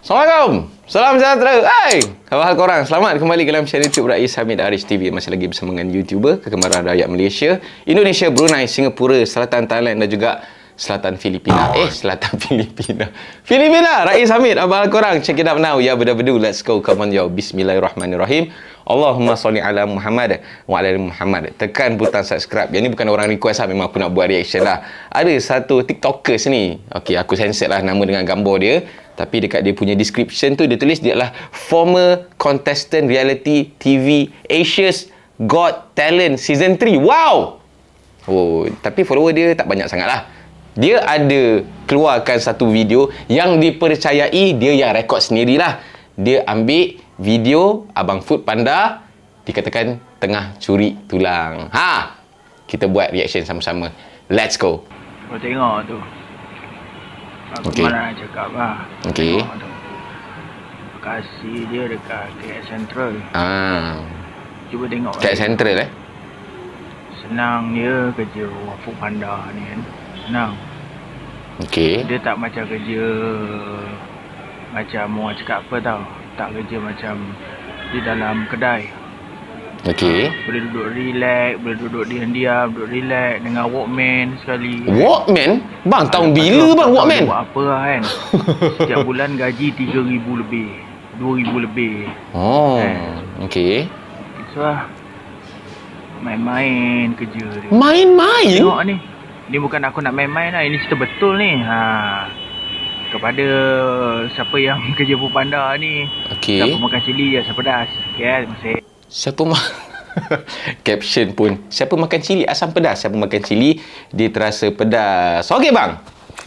Assalamualaikum. Salam sejahtera. Hai. Apa hal korang? Selamat kembali ke dalam channel YouTube Rai Samid Arish TV. Masih lagi bersama dengan YouTuber kegemaran rakyat Malaysia, Indonesia, Brunei, Singapura, Selatan Thailand dan juga Selatan Filipina. Oh. Eh, Selatan Filipina. Filipina, Rais Hamid, apa hal korang? Check it out now. Ya, berdua bedu Let's go. Come on, yo. Bismillahirrahmanirrahim. Allahumma salli ala Muhammad wa ala Muhammad. Tekan butang subscribe. Yang ni bukan orang request lah. Memang aku nak buat reaction lah. Ada satu TikTokers ni. Okay, aku censor lah nama dengan gambar dia. Tapi dekat dia punya description tu, dia tulis dia lah former contestant reality TV Asia's Got Talent Season 3. Wow! Oh, tapi follower dia tak banyak sangat lah. Dia ada keluarkan satu video yang dipercayai dia yang rekod sendirilah. Dia ambil video Abang Food Panda dikatakan tengah curi tulang. Ha! Kita buat reaction sama-sama. Let's go. Kau tengok tu. Aku okay. mana nak cakap lah. Okay. Lokasi dia dekat KL Central. Ah. Cuba tengok. KL lah. Central eh? Senang dia kerja Wafu Panda ni kan. Senang. Okey. Dia tak macam kerja macam orang cakap apa tau tak kerja macam di dalam kedai Okey. Ah, boleh duduk relax, boleh duduk diam-diam, duduk relax dengan walkman sekali. Walkman? Bang, ah, tahun Ayah, bila bang walkman? Buat apa lah kan? Setiap bulan gaji 3000 lebih, 2000 lebih. Oh. Eh. Okey. Itu lah. Main-main kerja dia. Main-main? Tengok ni. Ni bukan aku nak main-main lah. Ini cerita betul ni. Ha kepada eh, siapa yang kerja Food Panda ni. Okay. Siapa makan cili ya siapa pedas. Okay, eh, terima kasih. Siapa ma- Caption pun. Siapa makan cili asam pedas, siapa makan cili dia terasa pedas. Okey bang.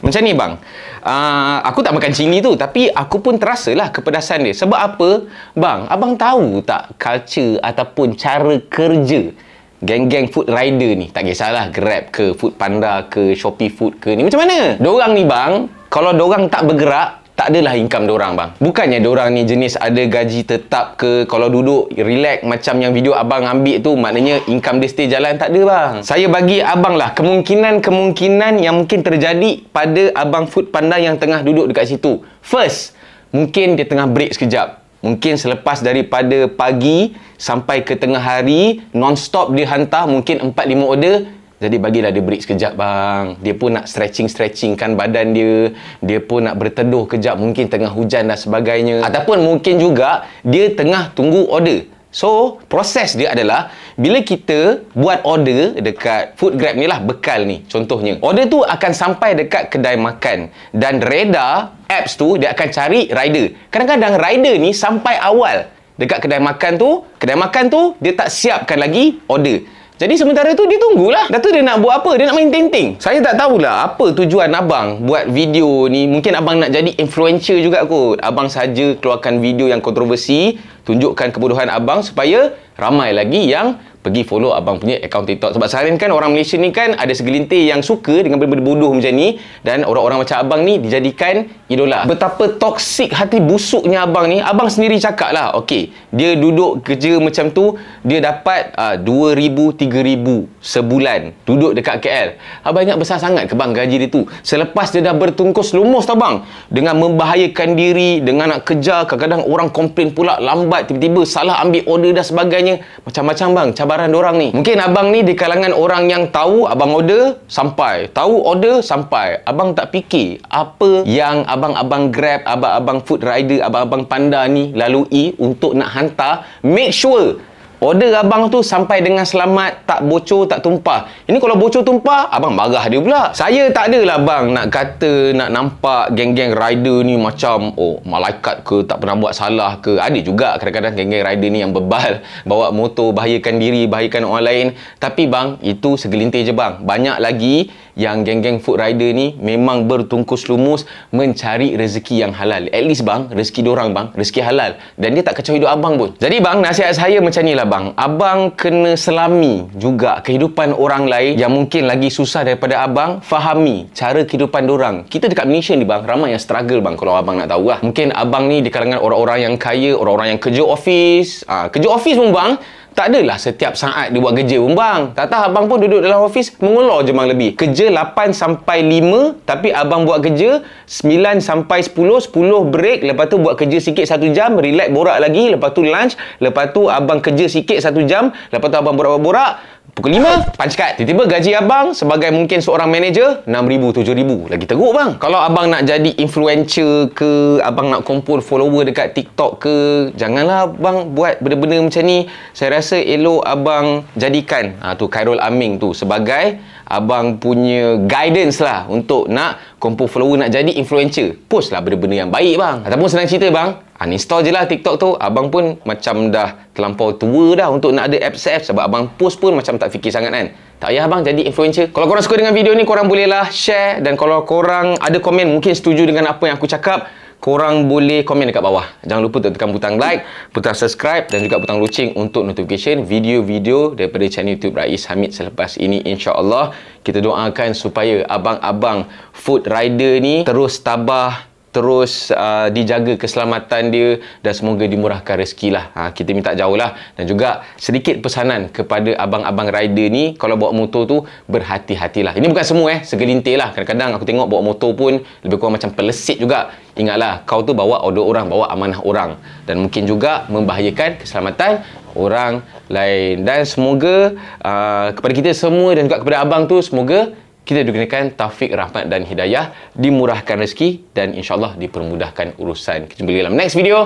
Macam ni bang. Uh, aku tak makan cili tu tapi aku pun terasalah kepedasan dia. Sebab apa? Bang, abang tahu tak culture ataupun cara kerja geng-geng food rider ni? Tak kisahlah Grab ke, Food Panda ke, Shopee Food ke ni. Macam mana? Diorang ni bang, kalau orang tak bergerak, tak adalah income orang bang. Bukannya orang ni jenis ada gaji tetap ke kalau duduk relax macam yang video abang ambil tu maknanya income dia stay jalan tak ada bang. Saya bagi abang lah kemungkinan-kemungkinan yang mungkin terjadi pada abang food panda yang tengah duduk dekat situ. First, mungkin dia tengah break sekejap. Mungkin selepas daripada pagi sampai ke tengah hari non-stop dia hantar mungkin 4-5 order jadi bagilah dia break sekejap bang. Dia pun nak stretching-stretchingkan badan dia. Dia pun nak berteduh kejap mungkin tengah hujan dan sebagainya. Ataupun mungkin juga dia tengah tunggu order. So, proses dia adalah bila kita buat order dekat food grab ni lah, bekal ni contohnya. Order tu akan sampai dekat kedai makan dan radar apps tu dia akan cari rider. Kadang-kadang rider ni sampai awal dekat kedai makan tu, kedai makan tu dia tak siapkan lagi order. Jadi sementara tu dia tunggulah. Dah tu dia nak buat apa? Dia nak main tenting. Saya tak tahulah apa tujuan abang buat video ni. Mungkin abang nak jadi influencer juga kot. Abang saja keluarkan video yang kontroversi, tunjukkan kebodohan abang supaya ramai lagi yang pergi follow abang punya account TikTok sebab sekarang kan orang Malaysia ni kan ada segelintir yang suka dengan benda-benda bodoh macam ni dan orang-orang macam abang ni dijadikan idola. Betapa toksik hati busuknya abang ni. Abang sendiri cakap lah. Okay. Dia duduk kerja macam tu. Dia dapat uh, 2,000, 3,000 sebulan. Duduk dekat KL. Abang ingat besar sangat ke bang gaji dia tu. Selepas dia dah bertungkus lumus tau bang. Dengan membahayakan diri. Dengan nak kejar. Kadang-kadang orang komplain pula. Lambat tiba-tiba. Salah ambil order dan sebagainya. Macam-macam bang. Cabaran orang ni. Mungkin abang ni di kalangan orang yang tahu. Abang order sampai. Tahu order sampai. Abang tak fikir apa yang abang abang-abang Grab, abang-abang food rider, abang-abang panda ni lalui untuk nak hantar, make sure order abang tu sampai dengan selamat, tak bocor, tak tumpah. Ini kalau bocor tumpah, abang marah dia pula. Saya tak adalah bang nak kata, nak nampak geng-geng rider ni macam, oh, malaikat ke, tak pernah buat salah ke. Ada juga kadang-kadang geng-geng rider ni yang bebal, bawa motor, bahayakan diri, bahayakan orang lain. Tapi bang, itu segelintir je bang. Banyak lagi yang geng-geng food rider ni memang bertungkus lumus mencari rezeki yang halal. At least bang, rezeki orang bang, rezeki halal. Dan dia tak kecoh hidup abang pun. Jadi bang, nasihat saya macam ni lah bang. Abang kena selami juga kehidupan orang lain yang mungkin lagi susah daripada abang. Fahami cara kehidupan orang. Kita dekat Malaysia ni bang, ramai yang struggle bang kalau abang nak tahu lah. Mungkin abang ni di kalangan orang-orang yang kaya, orang-orang yang kerja office. Ah, ha, kerja office pun bang. Tak adalah setiap saat dia buat kerja pun bang. Tak tahu abang pun duduk dalam ofis mengolor je bang lebih. Kerja 8 sampai 5 tapi abang buat kerja 9 sampai 10, 10 break lepas tu buat kerja sikit 1 jam, relax borak lagi, lepas tu lunch, lepas tu abang kerja sikit 1 jam, lepas tu abang borak-borak, Pukul 5, punch cut. Tiba-tiba gaji abang sebagai mungkin seorang manager, 6,000, 7,000. Lagi teruk bang. Kalau abang nak jadi influencer ke, abang nak kumpul follower dekat TikTok ke, janganlah abang buat benda-benda macam ni. Saya rasa elok abang jadikan ha, tu Khairul Amin tu sebagai abang punya guidance lah untuk nak kumpul follower, nak jadi influencer. Post lah benda-benda yang baik bang. Ataupun senang cerita bang, uninstall ah, je lah TikTok tu abang pun macam dah terlampau tua dah untuk nak ada apps apps sebab abang post pun macam tak fikir sangat kan tak payah abang jadi influencer kalau korang suka dengan video ni korang boleh lah share dan kalau korang ada komen mungkin setuju dengan apa yang aku cakap korang boleh komen dekat bawah. Jangan lupa untuk tekan butang like, butang subscribe dan juga butang loceng untuk notification video-video daripada channel YouTube Rais Hamid selepas ini insya-Allah. Kita doakan supaya abang-abang food rider ni terus tabah terus uh, dijaga keselamatan dia dan semoga dimurahkan rezeki lah. Ha, kita minta jauh lah. Dan juga sedikit pesanan kepada abang-abang rider ni, kalau bawa motor tu, berhati-hatilah. Ini bukan semua eh, segelintir lah. Kadang-kadang aku tengok bawa motor pun lebih kurang macam pelesit juga. Ingatlah, kau tu bawa order orang, bawa amanah orang. Dan mungkin juga membahayakan keselamatan orang lain. Dan semoga uh, kepada kita semua dan juga kepada abang tu, semoga kita dikenakan taufik rahmat dan hidayah dimurahkan rezeki dan insyaallah dipermudahkan urusan kita jumpa lagi dalam next video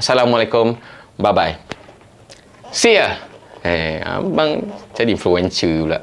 assalamualaikum bye bye see ya eh abang jadi influencer pula